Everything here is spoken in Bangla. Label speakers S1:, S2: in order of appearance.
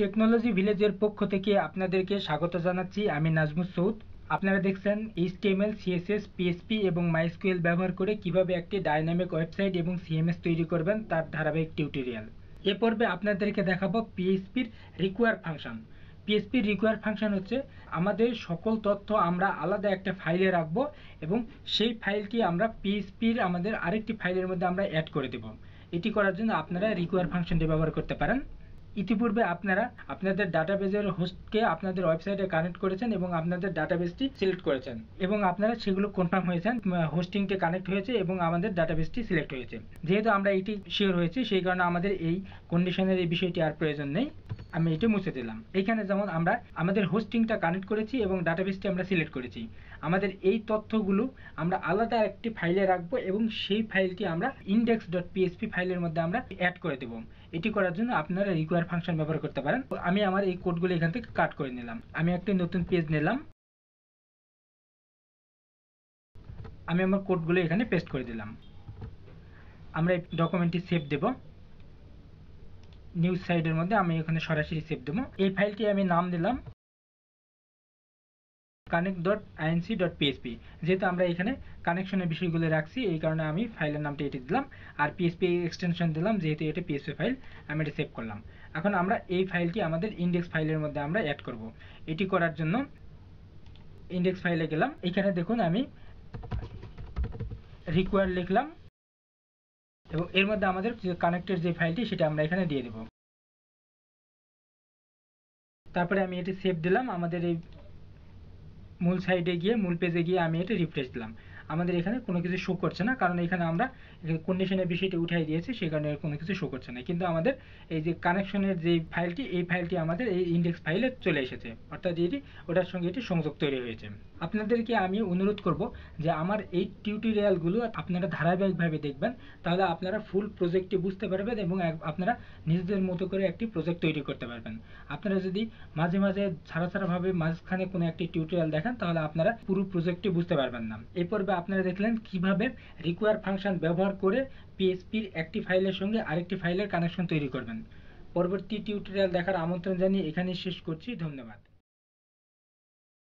S1: টেকনোলজি ভিলেজের পক্ষ থেকে আপনাদেরকে স্বাগত জানাচ্ছি আমি নাজমুস সৌদ আপনারা দেখছেন এইচটিএমএল সিএসএস পিএসপি এবং মাইস্কুয়েল ব্যবহার করে কিভাবে একটি ডাইনামিক ওয়েবসাইট এবং এস তৈরি করবেন তার ধারাবাহিক টিউটোরিয়াল এ পর্বে আপনাদেরকে দেখাবো পিএসপির রিকোয়ার ফাংশন পিএসপির রিকোয়ার ফাংশন হচ্ছে আমাদের সকল তথ্য আমরা আলাদা একটা ফাইলে রাখবো এবং সেই ফাইলটি আমরা পিএসপির আমাদের আরেকটি ফাইলের মধ্যে আমরা অ্যাড করে দেব এটি করার জন্য আপনারা রিকোয়ার ফাংশনটি ব্যবহার করতে পারেন ইতিপূর্বে আপনারা আপনাদের ডাটাবেজের হোস্টকে আপনাদের ওয়েবসাইটে কানেক্ট করেছেন এবং আপনাদের ডাটাবেসটি সিলেক্ট করেছেন এবং আপনারা সেগুলো কনফার্ম হয়েছেন হোস্টিংটি কানেক্ট হয়েছে এবং আমাদের ডাটাবেসটি সিলেক্ট হয়েছে যেহেতু আমরা এটি শিওর হয়েছি সেই কারণে আমাদের এই কন্ডিশনের এই বিষয়টি আর প্রয়োজন নেই আমি এটা মুছে দিলাম এখানে যেমন আমরা আমাদের হোস্টিংটা কানেক্ট করেছি এবং ডাটাবেসটি আমরা সিলেক্ট করেছি আমাদের এই তথ্যগুলো আমরা আলাদা একটি ফাইলে রাখবো এবং সেই ফাইলটি আমরা ইন্ডেক্স ডট পিএসপি ফাইলের মধ্যে আমরা অ্যাড করে দেবো এটি করার জন্য আপনারা রিকোয়ার ফাংশন ব্যবহার করতে পারেন আমি আমার এই কোডগুলো এখান থেকে কাট করে নিলাম আমি একটি নতুন পেজ নিলাম আমি আমার কোডগুলো এখানে পেস্ট করে দিলাম আমরা এই ডকুমেন্টটি সেভ দেবো নিউজ সাইডের মধ্যে আমি এখানে সরাসরি সেভ দেবো এই ফাইলটি আমি নাম দিলাম connect dot INC dot PHP যেহেতু আমরা এখানে কানেকশনের বিষয়গুলো রাখছি এই কারণে আমি ফাইলের নামটি এটি দিলাম আর পিএসপি এক্সটেনশন দিলাম যেহেতু এটা পিএসপি ফাইল আমি এটা সেভ করলাম এখন আমরা এই ফাইলটি আমাদের ইন্ডেক্স ফাইলের মধ্যে আমরা অ্যাড করব এটি করার জন্য ইন্ডেক্স ফাইলে গেলাম এখানে দেখুন আমি রিকোয়ার লিখলাম এবং এর মধ্যে আমাদের কানেক্টেড যে ফাইলটি সেটা আমরা এখানে দিয়ে দেব তারপরে আমি এটি সেভ দিলাম আমাদের এই মূল সাইডে গিয়ে মূল পেজে গিয়ে আমি এটি রিফ্রেশ দিলাম আমাদের এখানে কোনো কিছু শো করছে না কারণ এখানে আমরা কন্ডিশনের বিষয়টি উঠাই দিয়েছি সে কারণে কোনো কিছু শো করছে না কিন্তু আমাদের এই যে কানেকশনের যে ফাইলটি এই ফাইলটি আমাদের এই ইন্ডেক্স ফাইলে চলে এসেছে অর্থাৎ এটি ওটার সঙ্গে এটি সংযোগ তৈরি হয়েছে আপনাদেরকে আমি অনুরোধ করব যে আমার এই টিউটোরিয়ালগুলো আপনারা ধারাবাহিকভাবে দেখবেন তাহলে আপনারা ফুল প্রজেক্টটি বুঝতে পারবেন এবং আপনারা নিজেদের মতো করে একটি প্রজেক্ট তৈরি করতে পারবেন আপনারা যদি মাঝে মাঝে ছাড়া ছাড়াভাবে মাঝখানে কোনো একটি টিউটোরিয়াল দেখেন তাহলে আপনারা পুরো প্রজেক্টটি বুঝতে পারবেন না এ পর্বে আপনারা দেখলেন কিভাবে রিকোয়ার ফাংশন ব্যবহার করে পিএসপির একটি ফাইলের সঙ্গে আরেকটি ফাইলের কানেকশন তৈরি করবেন পরবর্তী টিউটোরিয়াল দেখার আমন্ত্রণ জানিয়ে এখানেই শেষ করছি ধন্যবাদ